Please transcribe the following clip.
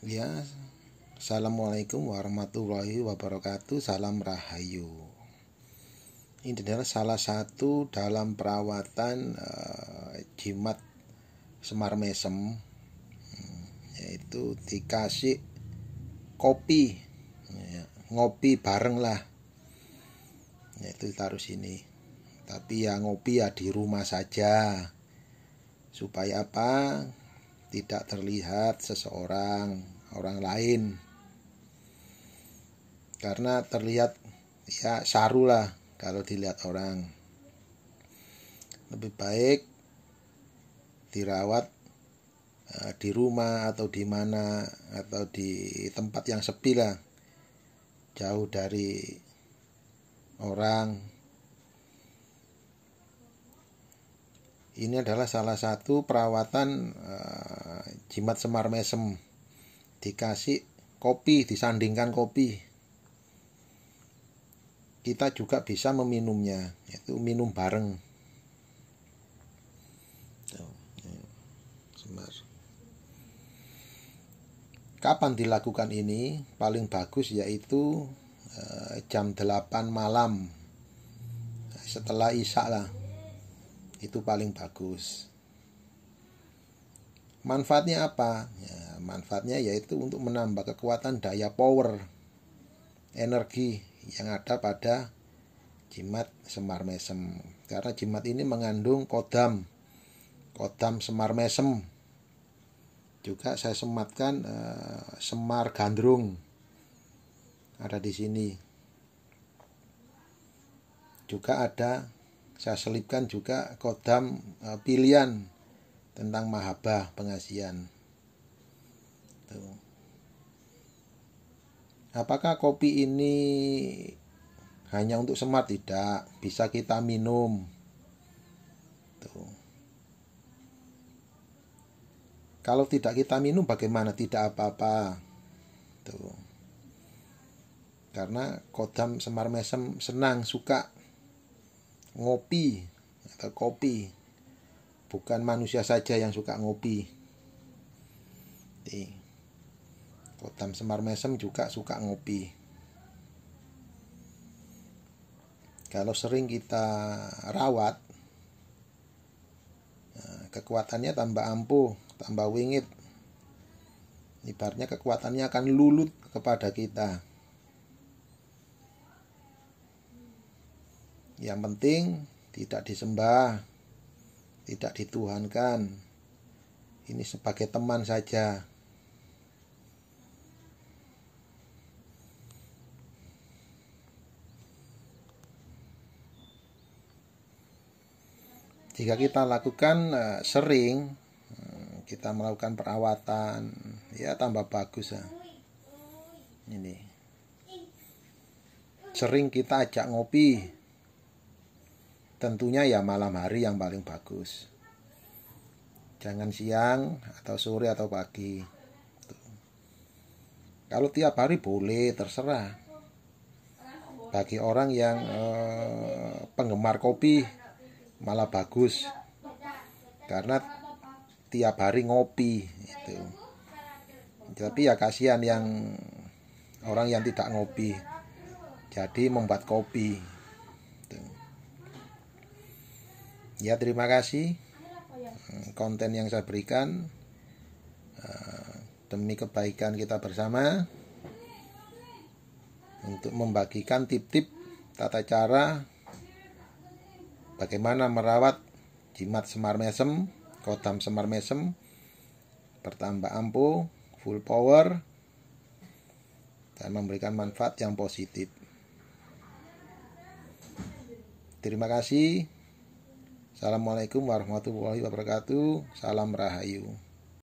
Ya, Assalamualaikum warahmatullahi wabarakatuh. Salam Rahayu. Ini adalah salah satu dalam perawatan uh, jimat semar mesem hmm, yaitu dikasih kopi ya, ngopi bareng lah yaitu itu taruh sini tapi ya ngopi ya di rumah saja supaya apa tidak terlihat seseorang orang lain karena terlihat ya saru lah kalau dilihat orang lebih baik dirawat eh, di rumah atau di mana atau di tempat yang sepi lah jauh dari orang ini adalah salah satu perawatan eh, jimat semar mesem dikasih kopi disandingkan kopi kita juga bisa meminumnya yaitu minum bareng ya. kapan dilakukan ini paling bagus yaitu eh, jam 8 malam setelah isak lah itu paling bagus Manfaatnya apa? Ya, manfaatnya yaitu untuk menambah kekuatan daya power, energi yang ada pada jimat semar mesem. Karena jimat ini mengandung kodam, kodam semar mesem. Juga saya sematkan eh, semar gandrung ada di sini. Juga ada saya selipkan juga kodam eh, pilihan tentang mahabah pengasian. Apakah kopi ini hanya untuk semar tidak? Bisa kita minum. Kalau tidak kita minum bagaimana? Tidak apa-apa. Karena Kodam Semar Mesem senang suka ngopi atau kopi bukan manusia saja yang suka ngopi. Kotam Semar Mesem juga suka ngopi. Kalau sering kita rawat, eh, kekuatannya tambah ampuh, tambah wingit. Ibaratnya kekuatannya akan lulut kepada kita. Yang penting tidak disembah, tidak dituhankan ini sebagai teman saja jika kita lakukan eh, sering hmm, kita melakukan perawatan ya tambah bagus ya ini sering kita ajak ngopi tentunya ya malam hari yang paling bagus jangan siang atau sore atau pagi kalau tiap hari boleh terserah bagi orang yang eh, penggemar kopi malah bagus karena tiap hari ngopi itu tapi ya kasihan yang orang yang tidak ngopi jadi membuat kopi Ya terima kasih ya? Hmm, konten yang saya berikan eh, demi kebaikan kita bersama untuk membagikan tip-tip tata cara bagaimana merawat jimat semar mesem, kotam semar mesem, bertambah ampuh, full power, dan memberikan manfaat yang positif. Terima kasih. Assalamualaikum warahmatullahi wabarakatuh. Salam rahayu.